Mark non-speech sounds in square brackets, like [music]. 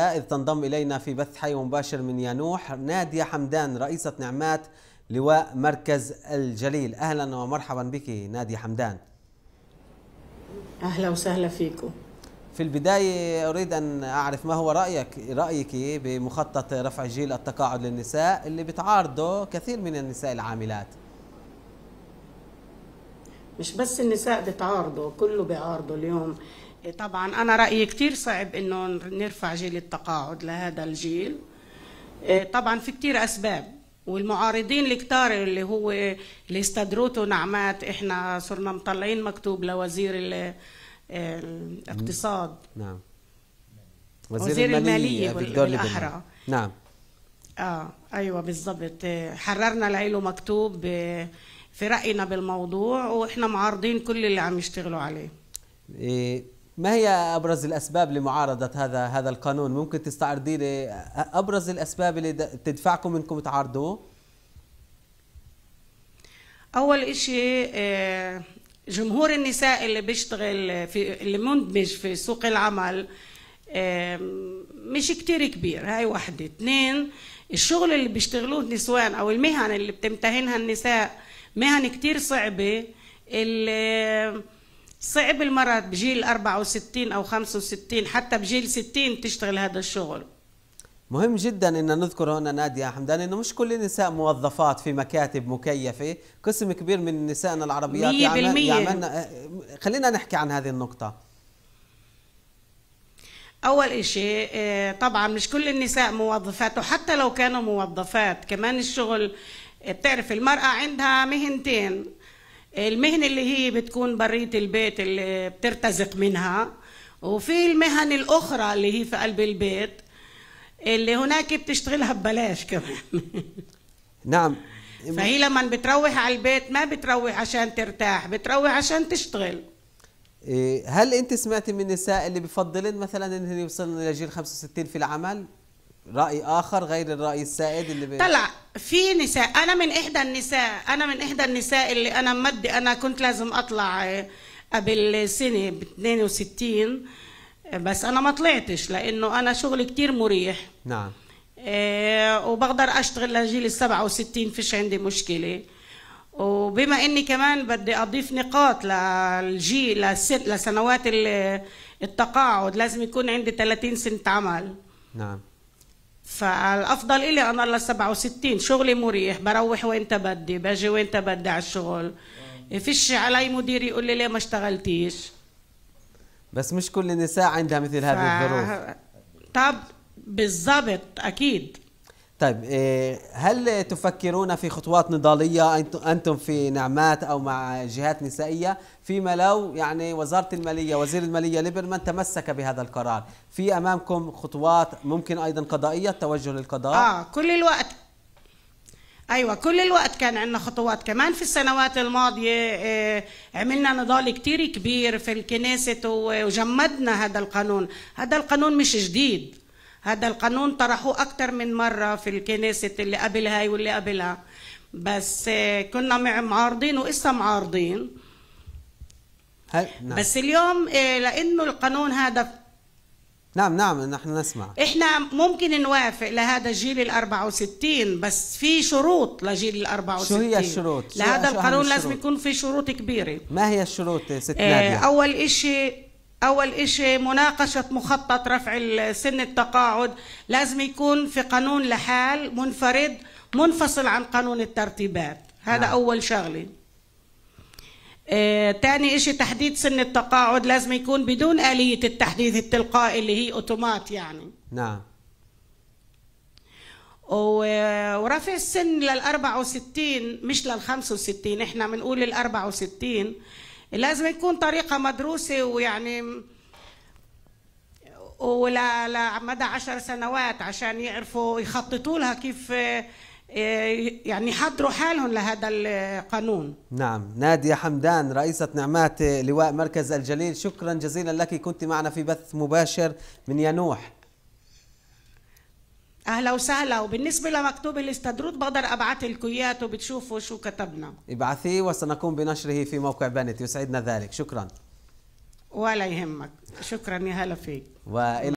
إذ تنضم إلينا في بث حي مباشر من يانوح نادية حمدان رئيسة نعمات لواء مركز الجليل أهلا ومرحبا بك نادية حمدان أهلا وسهلا فيكم في البداية أريد أن أعرف ما هو رأيك رأيك بمخطط رفع جيل التقاعد للنساء اللي بتعارضه كثير من النساء العاملات مش بس النساء بتعارضه كله بيعارضه اليوم إيه، طبعا أنا رأيي كثير صعب إنه نرفع جيل التقاعد لهذا الجيل إيه، طبعا في كثير أسباب والمعارضين الكتار اللي هو اللي استدروته نعمات احنا صرنا مطلعين مكتوب لوزير إيه، الاقتصاد نعم وزير, وزير المالية, المالية بالأحرى نعم اه ايوه بالضبط حررنا له مكتوب في راينا بالموضوع واحنا معارضين كل اللي عم يشتغلوا عليه إيه ما هي ابرز الاسباب لمعارضه هذا هذا القانون ممكن تستعرضي لي ابرز الاسباب اللي تدفعكم انكم تعارضوه اول شيء آه، جمهور النساء اللي بيشتغل في اللي مندمج في سوق العمل آه، مش كتير كبير هاي واحدة اثنين الشغل اللي بيشتغلوه النسوان او المهن اللي بتمتهنها النساء مهن كتير صعبة اللي صعب المرأة بجيل 64 أو 65 حتى بجيل 60 تشتغل هذا الشغل مهم جدا ان نذكر هنا ناديه حمدان انه مش كل النساء موظفات في مكاتب مكيفه، قسم كبير من نسائنا العربيات 100% يعمل يعملنا آه، خلينا نحكي عن هذه النقطه. اول إشي آه، طبعا مش كل النساء موظفات وحتى لو كانوا موظفات كمان الشغل آه، بتعرف المراه عندها مهنتين المهن اللي هي بتكون برية البيت اللي بترتزق منها وفي المهن الأخرى اللي هي في قلب البيت اللي هناك بتشتغلها ببلاش كمان [laughs] نعم فهي لما بتروح على البيت ما بتروح عشان ترتاح بتروح عشان تشتغل إيه، هل انت سمعتي من النساء اللي بفضلن مثلا انهم يوصلن الى جيل 65 في العمل راي اخر غير الراي السائد اللي بي... طلع في نساء انا من احدى النساء انا من احدى النساء اللي انا مد انا كنت لازم اطلع آه، قبل سنه ب 62 بس انا ما طلعتش لانه انا شغلي كتير مريح نعم إيه وبقدر اشتغل لجيل ال 67 فيش عندي مشكله وبما اني كمان بدي اضيف نقاط للجيل لسنوات التقاعد لازم يكون عندي 30 سنه عمل نعم فالافضل الي انا الله 67 شغلي مريح بروح وانت بدي باجي وانت بدي على الشغل فيش علي مدير يقول لي ليه ما اشتغلتيش بس مش كل النساء عندها مثل هذه الظروف طب بالضبط اكيد طيب إيه، هل تفكرون في خطوات نضالية أنتم في نعمات أو مع جهات نسائية فيما لو يعني وزارة المالية وزير المالية ليبرمان تمسك بهذا القرار في أمامكم خطوات ممكن أيضا قضائية توجه للقضاء آه كل الوقت ايوه كل الوقت كان عندنا خطوات كمان في السنوات الماضيه إيه، عملنا نضال كتير كبير في الكنيسة وجمدنا هذا القانون هذا القانون مش جديد هذا القانون طرحوه أكثر من مرة في الكنيسة اللي قبل هاي واللي قبلها بس كنا معارضين وإسا معارضين هل... نعم. بس اليوم إيه، لأنه القانون هذا نعم نعم نحن نسمع احنا ممكن نوافق لهذا الجيل ال 64 بس في شروط لجيل ال 64 شو هي الشروط؟ لهذا القانون لازم يكون في شروط كبيره ما هي الشروط ست إيه، نادية؟ اول شيء أول إشي مناقشة مخطط رفع سن التقاعد لازم يكون في قانون لحال منفرد منفصل عن قانون الترتيبات هذا نعم. أول شغلة آه، إشي تحديد سن التقاعد لازم يكون بدون آلية التحديث التلقائي اللي هي أوتومات يعني نعم ورفع السن لل 64 مش لل 65 احنا بنقول ال 64 لازم يكون طريقه مدروسه ويعني ولا لمدى عشر سنوات عشان يعرفوا يخططوا لها كيف آه، يعني يحضروا حالهم لهذا القانون نعم نادية حمدان رئيسة نعمات لواء مركز الجليل شكرا جزيلا لك كنت معنا في بث مباشر من ينوح اهلا وسهلا وبالنسبه لمكتوب الاستدرود بقدر ابعث لكم اياه وبتشوفوا شو كتبنا ابعثيه وسنقوم بنشره في موقع بنت يسعدنا ذلك شكرا ولا يهمك شكرا يا هلا فيك